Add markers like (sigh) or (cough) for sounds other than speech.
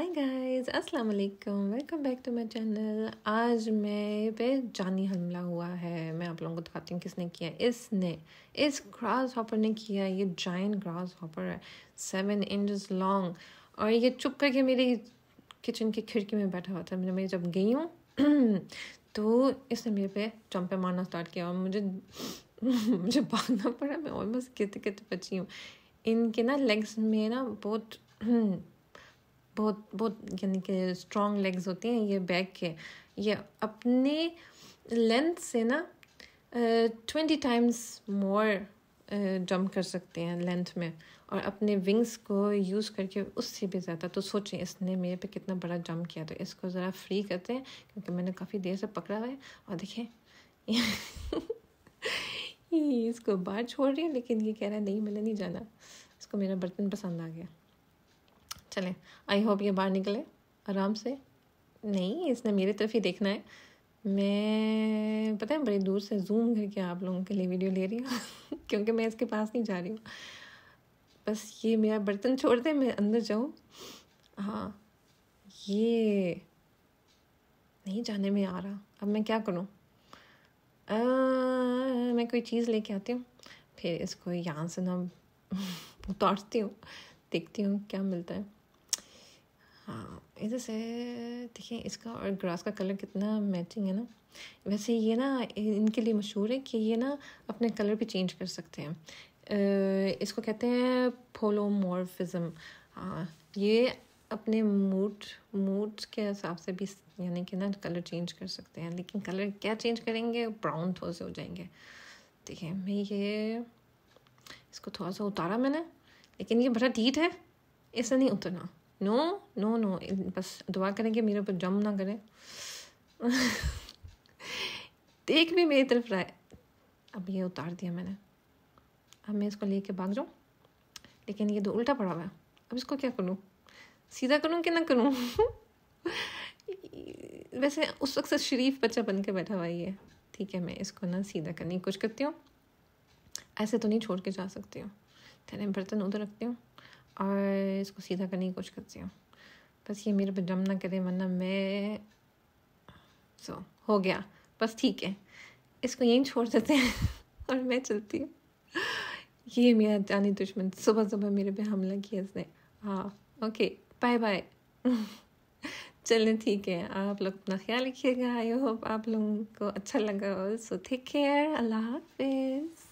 हाय guys अस्सलाम वालेकुम welcome back to my channel आज मैं पे जानी हमला हुआ है मैं आप लोगों को बताती हूँ किसने किया इसने इस ग्रास हॉपर ने किया ये जाइंट ग्रास हॉपर है सेवन इंचज लॉन्ग और ये चुप करके मेरी किचन की खिड़की में बैठा हुआ था मैं जब गई हूँ (clears throat) तो इसने मेरे पे चंपे मारना स्टार्ट किया और मुझे (laughs) मुझे भागना पड़ा मैं ऑलमोस्ट कितने कितने बची हूँ इनके ना लेग्स में ना बहुत (clears throat) बहुत बहुत यानी कि स्ट्रॉन्ग लेग्स होते हैं ये बैक के ये अपने लेंथ से ना ट्वेंटी टाइम्स मोर जंप कर सकते हैं लेंथ में और अपने विंग्स को यूज़ करके उससे भी ज़्यादा तो सोचें इसने मेरे पे कितना बड़ा जंप किया तो इसको ज़रा फ्री करते हैं क्योंकि मैंने काफ़ी देर से पकड़ा है और देखें (laughs) इसको बाहर छोड़ रही है लेकिन ये कह रहा है नहीं मैंने नहीं जाना इसको मेरा बर्तन पसंद आ गया चलें आई होप ये बाहर निकले आराम से नहीं इसने मेरी तरफ ही देखना है मैं पता है बड़ी दूर से जूम करके आप लोगों के लिए वीडियो ले रही हूँ (laughs) क्योंकि मैं इसके पास नहीं जा रही हूँ बस ये मेरा बर्तन छोड़ दे मैं अंदर जाऊँ हाँ ये नहीं जाने में आ रहा अब मैं क्या करूँ मैं कोई चीज़ लेके आती हूँ फिर इसको यहाँ से ना (laughs) उतारती हूँ देखती हूँ क्या मिलता है हाँ इधर से देखिए इसका और ग्रास का कलर कितना मैचिंग है ना वैसे ये ना इनके लिए मशहूर है कि ये ना अपने कलर भी चेंज कर सकते हैं इसको कहते हैं फोलोमॉर्फिज्म हाँ ये अपने मूड मूड के हिसाब से भी यानी कि ना कलर चेंज कर सकते हैं लेकिन कलर क्या चेंज करेंगे ब्राउन थोड़े से हो जाएंगे ठीक है मैं ये इसको थोड़ा सा उतारा मैंने लेकिन ये बड़ा ढीट है इससे नहीं उतरना नो नो नो बस दुआ करें कि मेरे ऊपर जम ना करें देख भी मेरी तरफ रहा है अब ये उतार दिया मैंने अब मैं इसको लेके भाग जाऊँ लेकिन ये दो उल्टा पड़ा हुआ है अब इसको क्या करूँ सीधा करूँ कि ना करूँ वैसे उस वक्त से शरीफ बच्चा बन के बैठा हुआ ही है ठीक है मैं इसको ना सीधा करने की कोशिश करती हूँ ऐसे तो नहीं छोड़ के जा सकती हूँ तेरे बर्तन उधर रखती हूँ और इसको सीधा करने की कोशिश करती हूँ बस ये मेरे पे जम ना करे वरना मैं सो so, हो गया बस ठीक है इसको यहीं छोड़ देते हैं (laughs) और मैं चलती हूँ ये मेरा जानी दुश्मन सुबह सुबह मेरे पे हमला किया इसने हाँ ओके बाय बाय चलें ठीक है आप लोग अपना ख्याल रखिएगा आई होप आप लोगों को अच्छा लगा सो टेक केयर अल्लाह हाफिज़